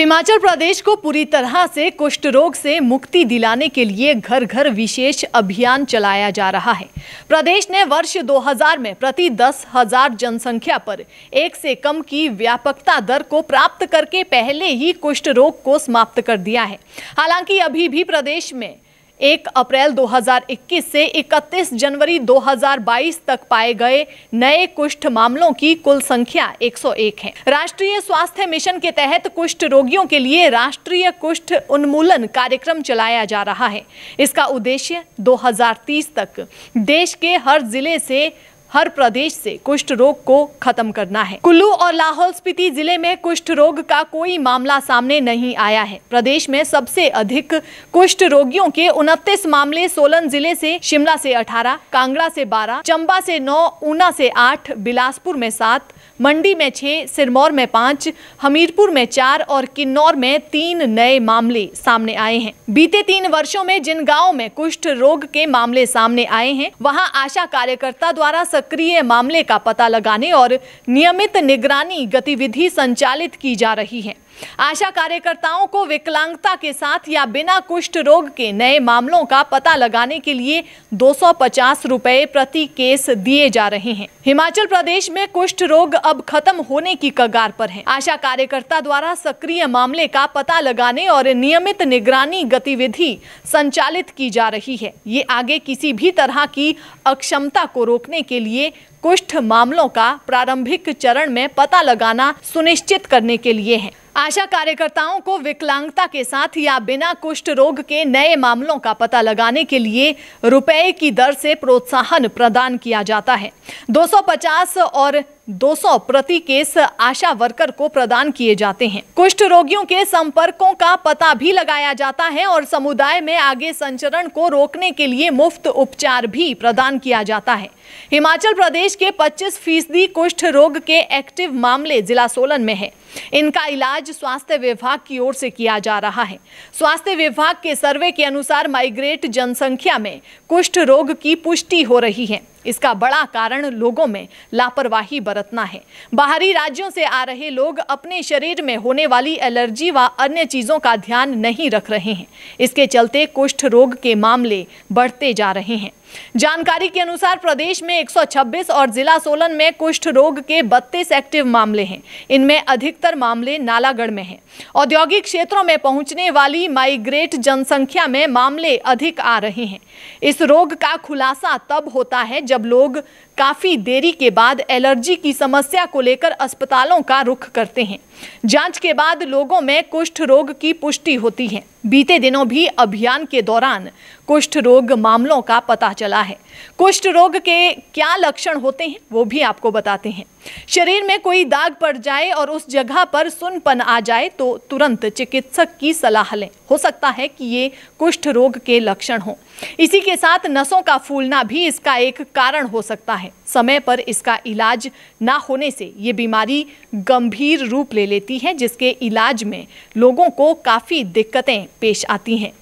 हिमाचल प्रदेश को पूरी तरह से कुष्ठ रोग से मुक्ति दिलाने के लिए घर घर विशेष अभियान चलाया जा रहा है प्रदेश ने वर्ष 2000 में प्रति दस हजार जनसंख्या पर एक से कम की व्यापकता दर को प्राप्त करके पहले ही कुष्ठ रोग को समाप्त कर दिया है हालांकि अभी भी प्रदेश में एक अप्रैल 2021 से 31 जनवरी 2022 तक पाए गए नए कुष्ठ मामलों की कुल संख्या 101 है राष्ट्रीय स्वास्थ्य मिशन के तहत कुष्ठ रोगियों के लिए राष्ट्रीय कुष्ठ उन्मूलन कार्यक्रम चलाया जा रहा है इसका उद्देश्य 2030 तक देश के हर जिले से हर प्रदेश से कुष्ठ रोग को खत्म करना है कुल्लू और लाहौल स्पीति जिले में कुष्ठ रोग का कोई मामला सामने नहीं आया है प्रदेश में सबसे अधिक कुष्ठ रोगियों के उनतीस मामले सोलन जिले से शिमला से 18, कांगड़ा से 12, चंबा से 9, ऊना से 8, बिलासपुर में 7, मंडी में 6, सिरमौर में 5, हमीरपुर में 4 और किन्नौर में तीन नए मामले सामने आए हैं बीते तीन वर्षो में जिन गाँव में कुष्ठ रोग के मामले सामने आए हैं वहाँ आशा कार्यकर्ता द्वारा सक्रिय मामले का पता लगाने और नियमित निगरानी गतिविधि संचालित की जा रही है आशा कार्यकर्ताओं को विकलांगता के साथ या बिना कुष्ठ रोग के नए मामलों का पता लगाने के लिए दो रुपए प्रति केस दिए जा रहे हैं हिमाचल प्रदेश में कुष्ठ रोग अब खत्म होने की कगार पर है आशा कार्यकर्ता द्वारा सक्रिय मामले का पता लगाने और नियमित निगरानी गतिविधि संचालित की जा रही है ये आगे किसी भी तरह की अक्षमता को रोकने के लिए लिए कुष्ठ मामलों का प्रारंभिक चरण में पता लगाना सुनिश्चित करने के लिए है आशा कार्यकर्ताओं को विकलांगता के साथ या बिना कुष्ठ रोग के नए मामलों का पता लगाने के लिए रुपए की दर से प्रोत्साहन प्रदान किया जाता है 250 और 200 प्रति केस आशा वर्कर को प्रदान किए जाते हैं कुष्ठ रोगियों के संपर्कों का पता भी लगाया जाता है और समुदाय में आगे संचरण को रोकने के लिए मुफ्त उपचार भी प्रदान किया जाता है हिमाचल प्रदेश के 25 फीसदी कुष्ठ रोग के एक्टिव मामले जिला सोलन में है इनका इलाज स्वास्थ्य विभाग की ओर से किया जा रहा है स्वास्थ्य विभाग के सर्वे के अनुसार माइग्रेट जनसंख्या में कुष्ठ रोग की पुष्टि हो रही है इसका बड़ा कारण लोगों में लापरवाही बरत बरतना है बाहरी राज्यों से आ रहे लोग अपने शरीर में होने वाली एलर्जी व अन्य चीज़ों का ध्यान नहीं रख रहे हैं इसके चलते कुष्ठ रोग के मामले बढ़ते जा रहे हैं जानकारी के अनुसार प्रदेश में 126 और जिला सोलन में कुष्ठ रोग के 32 एक्टिव मामले हैं इनमें अधिकतर मामले नालागढ़ में हैं औद्योगिक क्षेत्रों में पहुंचने वाली माइग्रेट जनसंख्या में मामले अधिक आ रहे हैं इस रोग का खुलासा तब होता है जब लोग काफ़ी देरी के बाद एलर्जी की समस्या को लेकर अस्पतालों का रुख करते हैं जांच के बाद लोगों में कुष्ठ रोग की पुष्टि होती है बीते दिनों भी अभियान के दौरान कुष्ठ रोग मामलों का पता चला है कुष्ठ रोग के क्या लक्षण होते हैं वो भी आपको बताते हैं शरीर में कोई दाग पड़ जाए और उस जगह पर सुनपन आ जाए तो तुरंत चिकित्सक की सलाह लें हो सकता है कि ये कुष्ठ रोग के लक्षण हों इसी के साथ नसों का फूलना भी इसका एक कारण हो सकता है समय पर इसका इलाज ना होने से ये बीमारी गंभीर रूप ले लेती है जिसके इलाज में लोगों को काफ़ी दिक्कतें पेश आती हैं